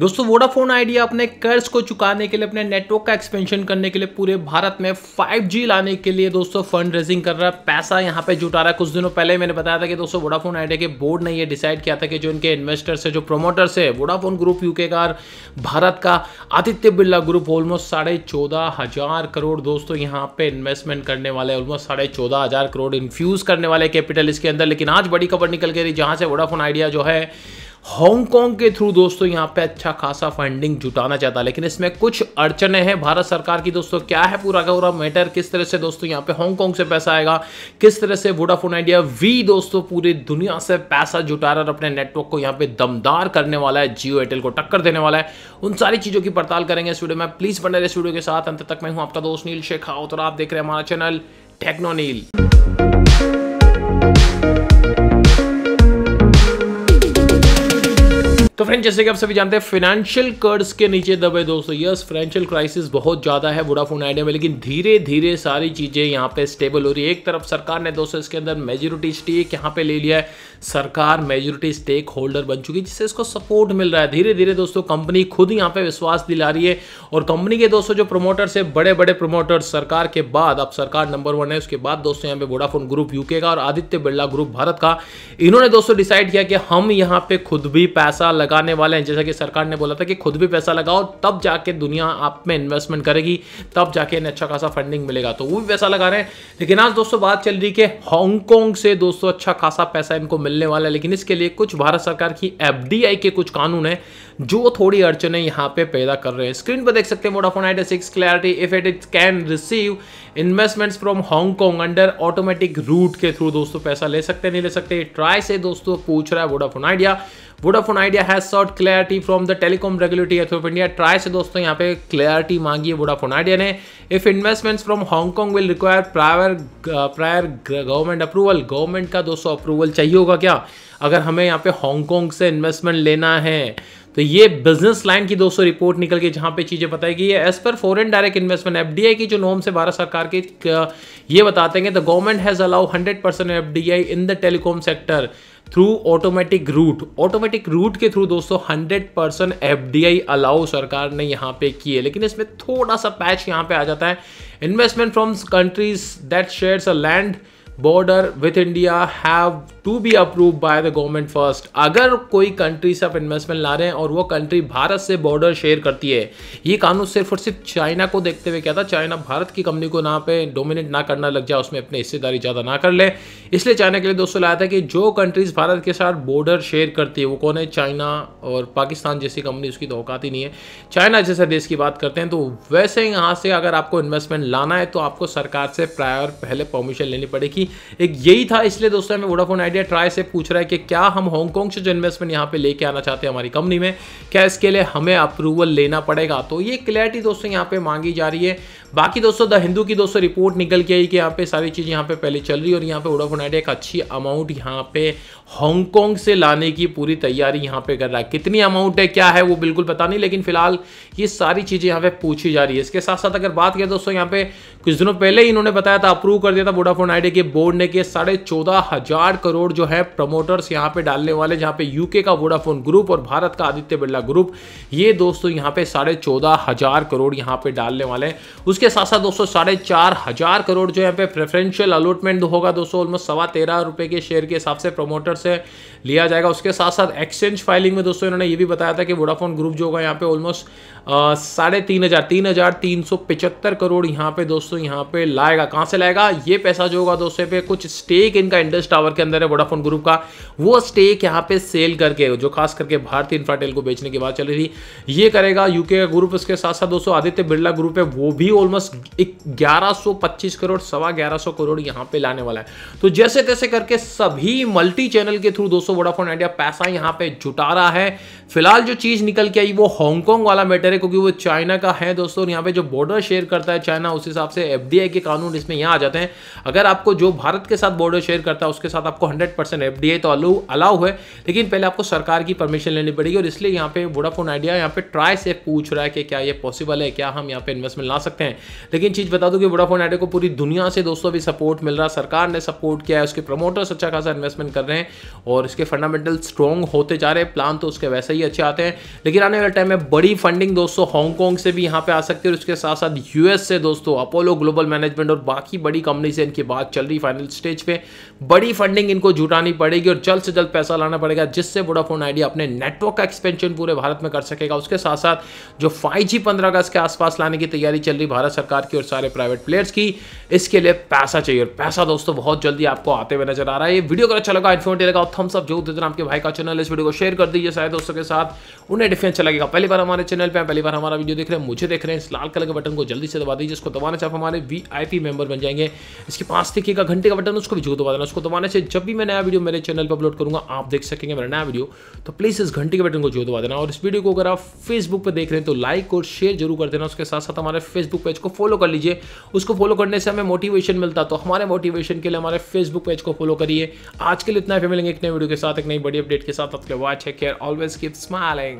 दोस्तों Vodafone Idea अपने कर्ज को चुकाने के लिए अपने नेटवर्क का एक्सपेंशन करने के लिए पूरे भारत में 5G लाने के लिए दोस्तों फंड रेजिंग कर रहा है पैसा यहाँ पे जुटा रहा है कुछ दिनों पहले मैंने बताया था कि दोस्तों वोडाफोन आइडिया के बोर्ड ने ये डिसाइड किया था कि जो इनके इन्वेस्टर्स है जो प्रोमोटर्स है वोडाफोन ग्रुप यूके का भारत का आदित्य बिरला ग्रुप ऑलमोस्ट साढ़े चौदह हजार करोड़ दोस्तों यहाँ पे इन्वेस्टमेंट करने वाले ऑलमोस्ट साढ़े चौदह हजार करोड़ इन्फ्यूज करने वाले कैपिटल इसके अंदर लेकिन आज बड़ी खबर निकल के रही जहाँ से वोडाफोन आइडिया जो है हांगकांग के थ्रू दोस्तों यहाँ पे अच्छा खासा फंडिंग जुटाना चाहता है लेकिन इसमें कुछ अड़चने हैं भारत सरकार की दोस्तों क्या है पूरा का पूरा मैटर किस तरह से दोस्तों यहाँ पे हांगकांग से पैसा आएगा किस तरह से वोडाफोन आइडिया वी दोस्तों पूरी दुनिया से पैसा जुटा रहा अपने नेटवर्क को यहाँ पे दमदार करने वाला है जियो एयरटेल को टक्कर देने वाला है उन सारी चीज़ों की पड़ताल करेंगे इस वीडियो में प्लीज़ बने रहे वीडियो के साथ अंत तक मैं हूँ आपका दोस्त नील शेखावत और आप देख रहे हैं हमारा चैनल टेक्नोनील तो फ्रेंड जैसे कि आप सभी जानते हैं फाइनेंशियल कर्ज के नीचे दबे दोस्तों यस फाइनेंशियल क्राइसिस बहुत ज़्यादा है वोडाफोन आइडिया में लेकिन धीरे धीरे सारी चीज़ें यहाँ पे स्टेबल हो रही है एक तरफ सरकार ने दोस्तों इसके अंदर मेजोरिटी स्टेक यहाँ पे ले लिया है सरकार मेजोरिटी स्टेक होल्डर बन चुकी है जिससे इसको सपोर्ट मिल रहा है धीरे धीरे दोस्तों कंपनी खुद यहाँ पे विश्वास दिला रही है और कंपनी के दोस्तों जो प्रोमोटर्स है बड़े बड़े प्रोमोटर्स सरकार के बाद अब सरकार नंबर वन है उसके बाद दोस्तों यहाँ पे वोडाफोन ग्रुप यूके का और आदित्य बिरला ग्रुप भारत का इन्होंने दोस्तों डिसाइड किया कि हम यहाँ पे खुद भी पैसा लगाने वाले हैं जैसा कि सरकार ने बोला था कि खुद भी पैसा लगाओ तब जाके दुनिया आप में इन्वेस्टमेंट करेगी तब जाके इन्हें अच्छा खासा फंडिंग मिलेगा तो वो भी पैसा लगा रहे हैं लेकिन आज दोस्तों बात चल रही है हांगकॉन्ग से दोस्तों अच्छा खासा पैसा इनको मिलने वाला है लेकिन इसके लिए कुछ भारत सरकार की एफ के कुछ कानून है जो थोड़ी अड़चने यहाँ पे पैदा कर रहे हैं स्क्रीन पर देख सकते हैं Vodafone Idea seeks clarity if it it can receive investments from Hong Kong under automatic route के थ्रू दोस्तों पैसा ले सकते नहीं ले सकते ट्राई से दोस्तों पूछ रहा है Vodafone Idea Vodafone Idea has sought clarity from the Telecom Regulatory of India TRAI से दोस्तों यहाँ पे क्लैरिटी मांगी है वोडाफोन आइडिया ने if investments from Hong Kong will require prior prior government approval government का दोस्तों अप्रूवल चाहिए होगा क्या अगर हमें यहाँ पे हांगकॉन्ग से इन्वेस्टमेंट लेना है तो ये बिजनेस लाइन की दोस्तों रिपोर्ट निकल के जहां पे चीजें बताई गई है as per foreign direct investment FDI की जो नॉर्म्स है भारत सरकार की uh, ये बताते हैं the government has allow 100 percent FDI in the telecom sector through automatic route automatic route के थ्रू दोस्तों हंड्रेड परसेंट एफ अलाउ सरकार ने यहाँ पे किए लेकिन इसमें थोड़ा सा पैच यहाँ पे आ जाता है investment from countries that shares a land border with India have to be approved by the government first अगर कोई कंट्री से आप इन्वेस्टमेंट ला रहे हैं और वो कंट्री भारत से बॉर्डर शेयर करती है ये कानून सिर्फ और सिर्फ चाइना को देखते हुए क्या था चाइना भारत की कंपनी को ना पे डोमिनेट ना करना लग जाए उसमें अपनी हिस्सेदारी ज़्यादा ना कर ले इसलिए चाइना के लिए दोस्तों लाया था कि जो कंट्रीज़ भारत के साथ बॉर्डर शेयर करती है वो कौन है चाइना और पाकिस्तान जैसी कंपनी उसकी तो ही नहीं है चाइना जैसे देश की बात करते हैं तो वैसे यहाँ से अगर आपको इन्वेस्टमेंट लाना है तो आपको सरकार से प्रायर पहले परमिशन लेनी पड़ेगी एक यही था इसलिए दोस्तों हमें वोडाफोन आइडिया ट्राई से पूछ रहा है कि क्या हम हांगकॉन्ग से जो इन्वेस्टमेंट यहाँ पे लेके आना चाहते हैं हमारी कंपनी में क्या इसके लिए हमें अप्रूवल लेना पड़ेगा तो ये क्लैरिटी दोस्तों यहाँ पे मांगी जा रही है बाकी दोस्तों द हिंदू की दोस्तों रिपोर्ट निकल के आई कि यहाँ पे सारी चीज़ यहाँ पे पहले चल रही है और यहाँ पे वोडाफोन आइडिया एक अच्छी अमाउंट यहाँ पे हांगकॉन्ग से लाने की पूरी तैयारी यहाँ पे कर रहा है कितनी अमाउंट है क्या है वो बिल्कुल पता नहीं लेकिन फिलहाल ये सारी चीज़ें यहाँ पे पूछी जा रही है इसके साथ साथ अगर बात करें दोस्तों यहाँ पे कुछ दिनों पहले ही इन्होंने बताया था अप्रूव कर दिया था वोडाफोन आइडिया के बोर्ड ने किए साढ़े चौदह हजार करोड़ जो है प्रमोटर्स यहां पे डालने वाले जहां पे यूके का वोडाफोन ग्रुप और भारत का आदित्य बिरला ग्रुप ये दोस्तों यहां पे साढ़े चौदह हजार करोड़ यहां पे डालने वाले हैं उसके साथ साथ दोस्तों साढ़े चार हजार करोड़ जो यहाँ पे प्रेफरेंशियल अलॉटमेंट होगा दोस्तों ऑलमोस्ट सवा तेरह रुपए के शेयर के हिसाब से प्रमोटर से लिया जाएगा उसके साथ साथ एक्सचेंज फाइलिंग में दोस्तों इन्होंने ये भी बताया था कि वोडाफोन ग्रुप जो होगा यहाँ पे ऑलमोस्ट साढ़े तीन हजार तीन हजार तीन सौ पिचहत्तर करोड़ यहाँ पे दोस्तों यहाँ पे लाएगा कहाँ से लाएगा ये पैसा जो होगा दोस्तों पे कुछ स्टेक इनका इंडस टावर के अंदर है वोडाफोन ग्रुप का वो स्टेक यहाँ पे सेल करके जो खास करके भारतीय इंफ्राटेल को बेचने की बात चल रही थी ये करेगा यूके का ग्रुप उसके साथ साथ दोस्तों आदित्य बिरला ग्रुप है वो भी ऑलमोस्ट ग्यारह करोड़ सवा ग्यारह करोड़ यहाँ पे लाने वाला है तो जैसे तैसे करके सभी मल्टी चैनल के थ्रू दोस्तों वोडाफोन आइडिया पैसा यहाँ पे जुटा रहा है फिलहाल जो चीज़ निकल के आई वो हांगकॉन्ग वाला मैटर है क्योंकि वो चाइना का है दोस्तों यहाँ पे जो बॉर्डर शेयर करता है चाइना उस हिसाब से एफ के कानून इसमें यहाँ आ जाते हैं अगर आपको जो भारत के साथ बॉर्डर शेयर करता है उसके साथ आपको हंड्रेड परसेंट एफ डी तो अलाउ अलाउ है लेकिन पहले आपको सरकार की परमिशन लेनी पड़ेगी और इसलिए यहाँ पे वोडाफोन आइडिया यहाँ पे ट्राई से पूछ रहा है कि क्या ये पॉसिबल है क्या हम यहाँ पे इन्वेस्टमेंट ला सकते हैं लेकिन चीज़ बता दूँ कि वोडाफोन आइडिया को पूरी दुनिया से दोस्तों अभी सपोर्ट मिल रहा है सरकार ने सपोर्ट किया है उसके प्रमोटर्स अच्छा खासा इन्वेस्टमेंट कर रहे हैं और इसके फंडामेंटल स्ट्रॉन्ग होते जा रहे हैं प्लान तो उसके वैसे ही अच्छे आते हैं लेकिन आने वाले टाइम में बड़ी फंडिंग दोस्तों हांगकॉन्ग से भी यहाँ पे आ सकती है और उसके साथ साथ यूएस से दोस्तों अपोलो ग्लोबल मैनेजमेंट और बाकी बड़ी कंपनी से इनकी बात चल रही है सेमी फाइनल स्टेज पे बड़ी फंडिंग इनको जुटानी पड़ेगी और जल्द से जल्द पैसा लाना पड़ेगा जिससे वोडाफोन आइडिया अपने नेटवर्क का एक्सपेंशन पूरे भारत में कर सकेगा उसके साथ साथ जो फाइव जी अगस्त के आसपास लाने की तैयारी चल रही भारत सरकार की और सारे प्राइवेट प्लेयर्स की इसके लिए पैसा चाहिए और पैसा दोस्तों बहुत जल्दी आपको आते हुए नजर आ रहा है ये वीडियो अगर अच्छा लगा इन्फॉर्मेटिव लगा थम्स अप जो देना आपके भाई का चैनल इस वीडियो को शेयर कर दीजिए सारे दोस्तों के साथ उन्हें डिफेंस अच्छा लगेगा पहली बार हमारे चैनल पर पहली बार हमारा वीडियो देख रहे हैं मुझे देख रहे हैं इस लाल कलर के बटन को जल्दी से दबा दीजिए इसको दबाने से आप हमारे वी मेंबर बन जाएंगे इसके पास तरीके का घंटे का बटन उसको भी जरूर दबा देना उसको दबाने से जब भी मैं नया वीडियो मेरे चैनल पर अपलोड करूँगा आप देख सकेंगे मेरा नया वीडियो तो प्लीज़ इस घंटे के बटन को जरूर दबा देना और इस वीडियो को अगर आप फेसबुक पर देख रहे हैं तो लाइक और शेयर जरूर कर देना उसके साथ साथ हमारे फेसबुक पेज को फॉलो कर लीजिए उसको फॉलो करने से हमें मोटिवेशन मिलता तो हमारे मोटिवेशन के लिए हमारे फेसबुक पेज को फॉलो करिए आज के लिए इतना फिर मिलेंगे एक नए वीडियो के साथ एक नई बड़ी अपडेट के साथ आपके वॉच है केयर ऑलवेज कीप स्माइलिंग